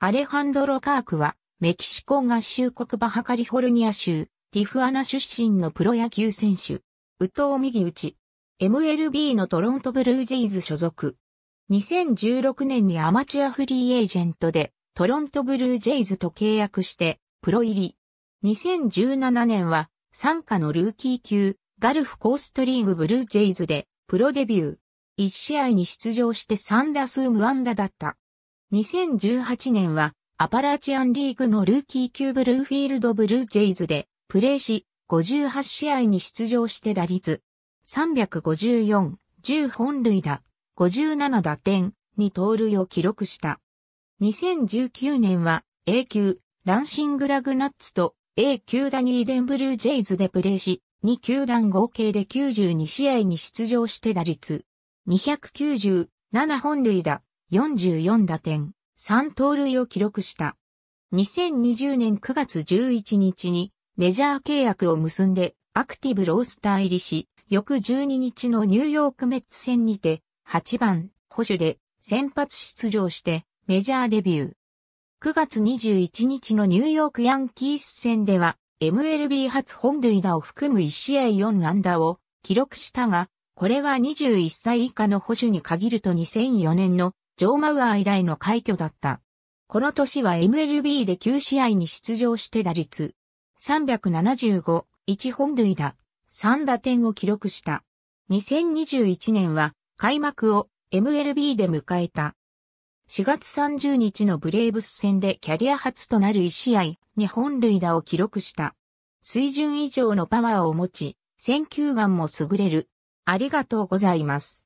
アレハンドロ・カークは、メキシコ合衆国バハカリフォルニア州、ティフアナ出身のプロ野球選手。ウト藤右打ち。MLB のトロントブルージェイズ所属。2016年にアマチュアフリーエージェントで、トロントブルージェイズと契約して、プロ入り。2017年は、参加のルーキー級、ガルフコーストリーグブルージェイズで、プロデビュー。1試合に出場して3打数無安打だった。2018年はアパラチアンリーグのルーキー級ブルーフィールドブルージェイズでプレーし58試合に出場して打率354、10本塁打、57打点、2盗塁を記録した。2019年は A 級ランシングラグナッツと A 級ダニーデンブルージェイズでプレーし、2球団合計で92試合に出場して打率297本塁打、44打点、3盗塁を記録した。2020年9月11日にメジャー契約を結んでアクティブロースター入りし、翌12日のニューヨークメッツ戦にて8番保守で先発出場してメジャーデビュー。9月21日のニューヨークヤンキース戦では MLB 初本塁打を含む1試合4安打を記録したが、これは21歳以下の保守に限ると2004年のジョー・マウアー以来の快挙だった。この年は MLB で9試合に出場して打率375、1本塁打、3打点を記録した。2021年は開幕を MLB で迎えた。4月30日のブレーブス戦でキャリア初となる1試合、2本塁打を記録した。水準以上のパワーを持ち、選球眼も優れる。ありがとうございます。